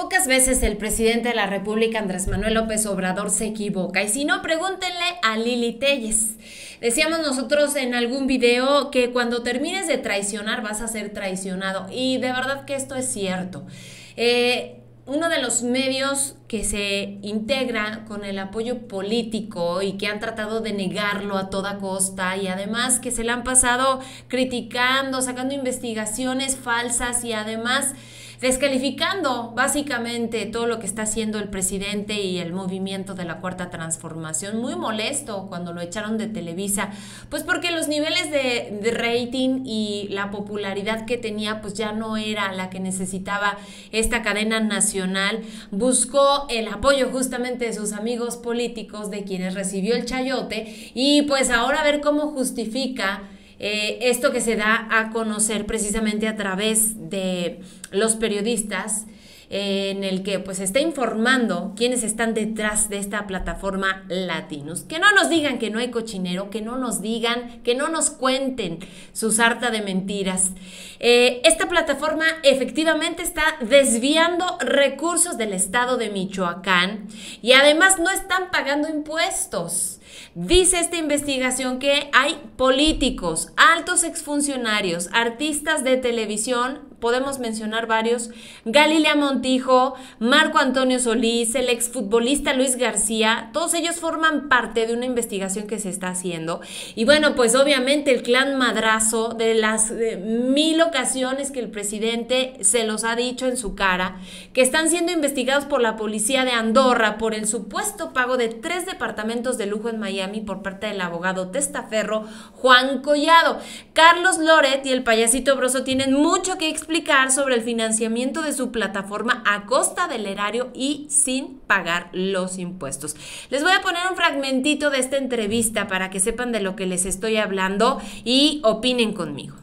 Pocas veces el presidente de la República, Andrés Manuel López Obrador, se equivoca. Y si no, pregúntenle a Lili Telles. Decíamos nosotros en algún video que cuando termines de traicionar vas a ser traicionado. Y de verdad que esto es cierto. Eh, uno de los medios que se integra con el apoyo político y que han tratado de negarlo a toda costa y además que se le han pasado criticando, sacando investigaciones falsas y además descalificando básicamente todo lo que está haciendo el presidente y el movimiento de la cuarta transformación. Muy molesto cuando lo echaron de Televisa, pues porque los niveles de, rating y la popularidad que tenía pues ya no era la que necesitaba esta cadena nacional. Buscó el apoyo justamente de sus amigos políticos, de quienes recibió el chayote y pues ahora a ver cómo justifica eh, esto que se da a conocer precisamente a través de los periodistas eh, en el que pues está informando quienes están detrás de esta plataforma Latinos. Que no nos digan que no hay cochinero, que no nos digan, que no nos cuenten su sarta de mentiras. Eh, esta plataforma efectivamente está desviando recursos del estado de Michoacán y además no están pagando impuestos. Dice esta investigación que hay políticos, altos exfuncionarios, artistas de televisión, podemos mencionar varios, Galilea Montijo, Marco Antonio Solís, el exfutbolista Luis García, todos ellos forman parte de una investigación que se está haciendo. Y bueno, pues obviamente el clan madrazo de las eh, mil ocasiones que el presidente se los ha dicho en su cara, que están siendo investigados por la policía de Andorra por el supuesto pago de tres departamentos de lujo en Miami por parte del abogado testaferro Juan Collado. Carlos Loret y el payasito Broso tienen mucho que explicar sobre el financiamiento de su plataforma a costa del erario y sin pagar los impuestos. Les voy a poner un fragmentito de esta entrevista para que sepan de lo que les estoy hablando y opinen conmigo.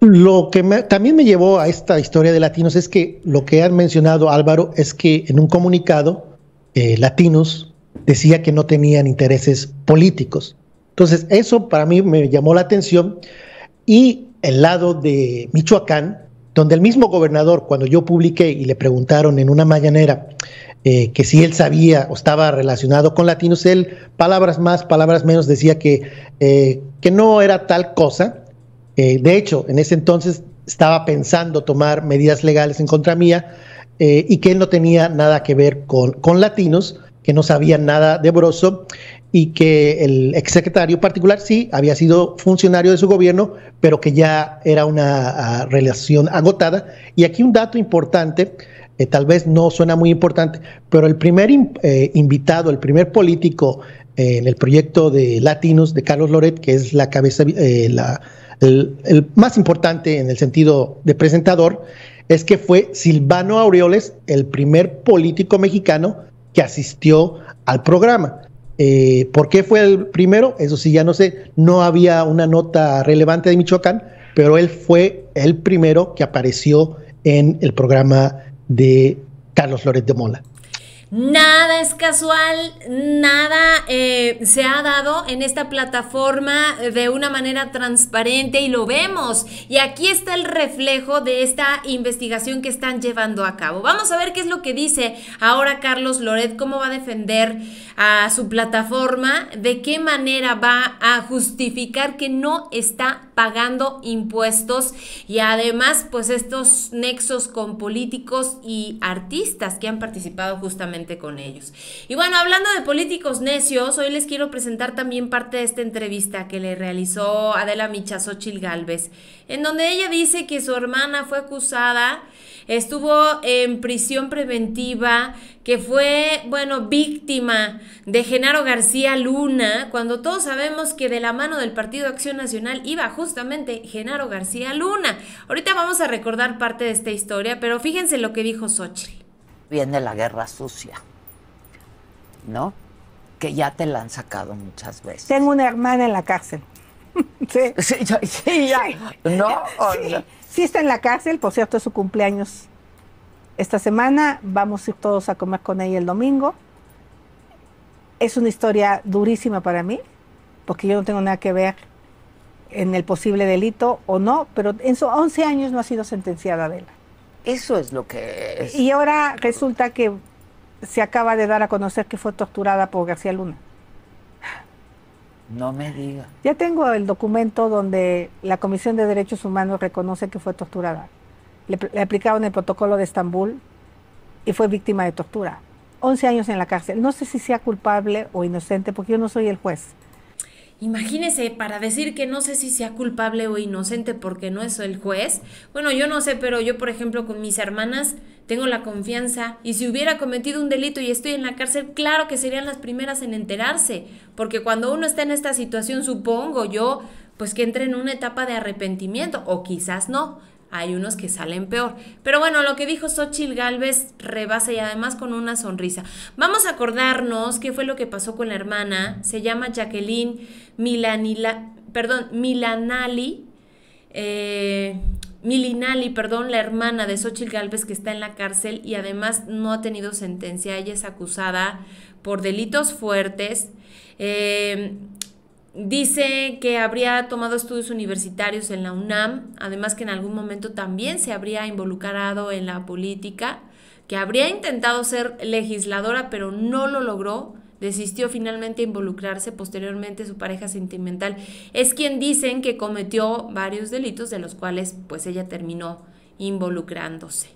Lo que también me llevó a esta historia de Latinos es que lo que han mencionado Álvaro es que en un comunicado eh, Latinos decía que no tenían intereses políticos. Entonces eso para mí me llamó la atención y el lado de Michoacán, donde el mismo gobernador, cuando yo publiqué y le preguntaron en una mañanera eh, que si él sabía o estaba relacionado con latinos, él, palabras más, palabras menos, decía que, eh, que no era tal cosa. Eh, de hecho, en ese entonces estaba pensando tomar medidas legales en contra mía y que él no tenía nada que ver con, con latinos que no sabía nada de Broso y que el exsecretario particular sí había sido funcionario de su gobierno, pero que ya era una ah, relación agotada. Y aquí un dato importante, eh, tal vez no suena muy importante, pero el primer eh, invitado, el primer político eh, en el proyecto de Latinos de Carlos Loret, que es la cabeza, la, el, el más importante en el sentido de presentador, es que fue Silvano Aureoles, el primer político mexicano que asistió al programa. Eh, ¿Por qué fue el primero? Eso sí, ya no sé, no había una nota relevante de Michoacán, pero él fue el primero que apareció en el programa de Carlos Loret de Mola. Nada es casual, nada eh, se ha dado en esta plataforma de una manera transparente y lo vemos. Y aquí está el reflejo de esta investigación que están llevando a cabo. Vamos a ver qué es lo que dice ahora Carlos Loret, cómo va a defender a su plataforma, de qué manera va a justificar que no está pagando impuestos y además pues estos nexos con políticos y artistas que han participado justamente con ellos. Y bueno, hablando de políticos necios, hoy les quiero presentar también parte de esta entrevista que le realizó Adela Michazo Galvez en donde ella dice que su hermana fue acusada estuvo en prisión preventiva, que fue, bueno, víctima de Genaro García Luna, cuando todos sabemos que de la mano del Partido Acción Nacional iba justamente Genaro García Luna. Ahorita vamos a recordar parte de esta historia, pero fíjense lo que dijo Xochitl. Viene la guerra sucia, ¿no? Que ya te la han sacado muchas veces. Tengo una hermana en la cárcel. Sí. Sí, ¿No? sí está en la cárcel, por cierto, es su cumpleaños esta semana. Vamos a ir todos a comer con ella el domingo. Es una historia durísima para mí, porque yo no tengo nada que ver en el posible delito o no, pero en sus 11 años no ha sido sentenciada Adela. Eso es lo que es. Y ahora resulta que se acaba de dar a conocer que fue torturada por García Luna. No me diga. Ya tengo el documento donde la Comisión de Derechos Humanos reconoce que fue torturada. Le, aplicaron el protocolo de Estambul y fue víctima de tortura. 11 años en la cárcel. No sé si sea culpable o inocente porque yo no soy el juez. Imagínese, para decir que no sé si sea culpable o inocente porque no es el juez. Bueno, yo no sé, pero yo, por ejemplo, con mis hermanas tengo la confianza. Y si hubiera cometido un delito y estoy en la cárcel, claro que serían las primeras en enterarse. Porque cuando uno está en esta situación, supongo yo, pues que entre en una etapa de arrepentimiento, o quizás no hay unos que salen peor. Pero bueno, lo que dijo Xochitl Galvez rebasa y además con una sonrisa. Vamos a acordarnos qué fue lo que pasó con la hermana. Se llama Jacqueline Milanila, perdón, Milanali. Eh, Milinali, perdón, la hermana de Xochitl Galvez que está en la cárcel y además no ha tenido sentencia. Ella es acusada por delitos fuertes. Eh, Dice que habría tomado estudios universitarios en la UNAM, además que en algún momento también se habría involucrado en la política, que habría intentado ser legisladora pero no lo logró, desistió finalmente a involucrarse, posteriormente su pareja sentimental es quien dicen que cometió varios delitos de los cuales pues ella terminó involucrándose.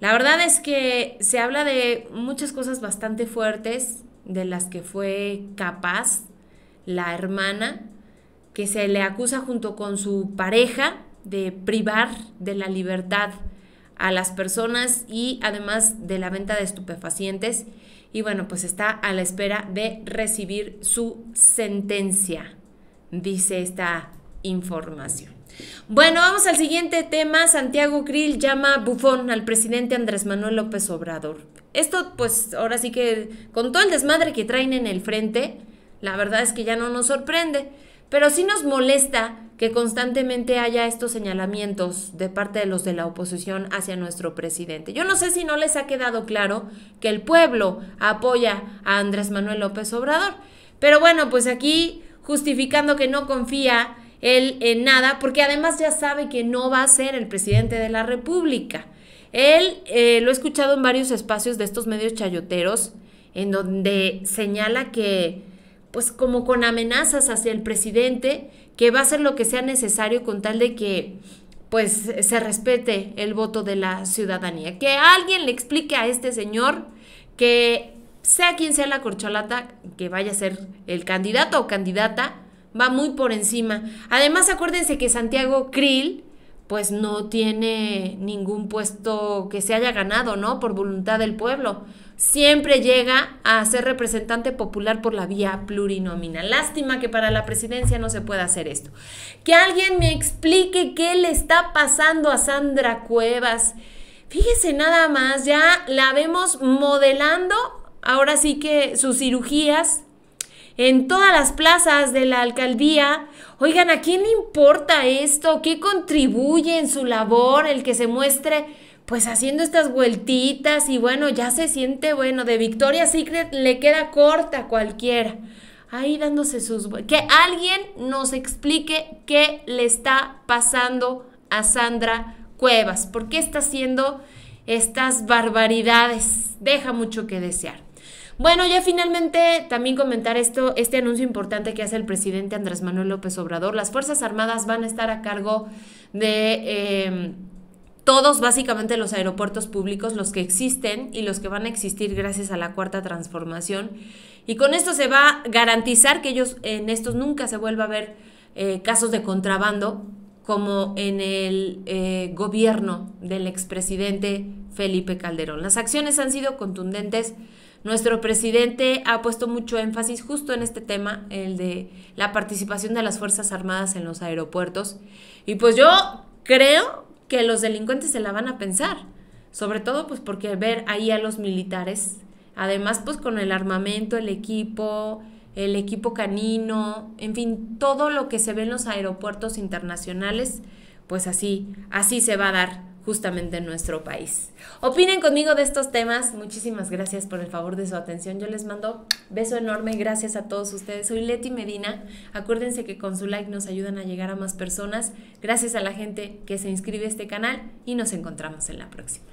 La verdad es que se habla de muchas cosas bastante fuertes de las que fue capaz la hermana, que se le acusa junto con su pareja de privar de la libertad a las personas y además de la venta de estupefacientes. Y bueno, pues está a la espera de recibir su sentencia, dice esta información. Bueno, vamos al siguiente tema. Santiago Krill llama bufón al presidente Andrés Manuel López Obrador. Esto, pues ahora sí que con todo el desmadre que traen en el frente, la verdad es que ya no nos sorprende, pero sí nos molesta que constantemente haya estos señalamientos de parte de los de la oposición hacia nuestro presidente. Yo no sé si no les ha quedado claro que el pueblo apoya a Andrés Manuel López Obrador, pero bueno, pues aquí justificando que no confía él en nada, porque además ya sabe que no va a ser el presidente de la República. Él, eh, lo he escuchado en varios espacios de estos medios chayoteros, en donde señala que pues como con amenazas hacia el presidente, que va a hacer lo que sea necesario con tal de que pues se respete el voto de la ciudadanía. Que alguien le explique a este señor que sea quien sea la corcholata que vaya a ser el candidato o candidata, va muy por encima. Además, acuérdense que Santiago Krill pues no tiene ningún puesto que se haya ganado, ¿no? Por voluntad del pueblo siempre llega a ser representante popular por la vía plurinominal. Lástima que para la presidencia no se pueda hacer esto. Que alguien me explique qué le está pasando a Sandra Cuevas. Fíjese nada más, ya la vemos modelando, ahora sí que sus cirugías en todas las plazas de la alcaldía. Oigan, ¿a quién le importa esto? ¿Qué contribuye en su labor el que se muestre? pues haciendo estas vueltitas y bueno, ya se siente bueno, de Victoria Secret le queda corta cualquiera. Ahí dándose sus... Que alguien nos explique qué le está pasando a Sandra Cuevas, por qué está haciendo estas barbaridades. Deja mucho que desear. Bueno, ya finalmente también comentar esto, este anuncio importante que hace el presidente Andrés Manuel López Obrador. Las Fuerzas Armadas van a estar a cargo de... Em, todos básicamente los aeropuertos públicos, los que existen y los que van a existir gracias a la cuarta transformación. Y con esto se va a garantizar que ellos en estos nunca se vuelva a ver eh, casos de contrabando como en el eh, gobierno del expresidente Felipe Calderón. Las acciones han sido contundentes. Nuestro presidente ha puesto mucho énfasis justo en este tema, el de la participación de las Fuerzas Armadas en los aeropuertos. Y pues yo creo que los delincuentes se la van a pensar. Sobre todo pues porque ver ahí a los militares, además pues con el armamento, el equipo, el equipo canino, en fin, todo lo que se ve en los aeropuertos internacionales, pues así, así se va a dar justamente en nuestro país. Opinen conmigo de estos temas. Muchísimas gracias por el favor de su atención. Yo les mando beso enorme. Gracias a todos ustedes. Soy Leti Medina. Acuérdense que con su like nos ayudan a llegar a más personas. Gracias a la gente que se inscribe a este canal y nos encontramos en la próxima.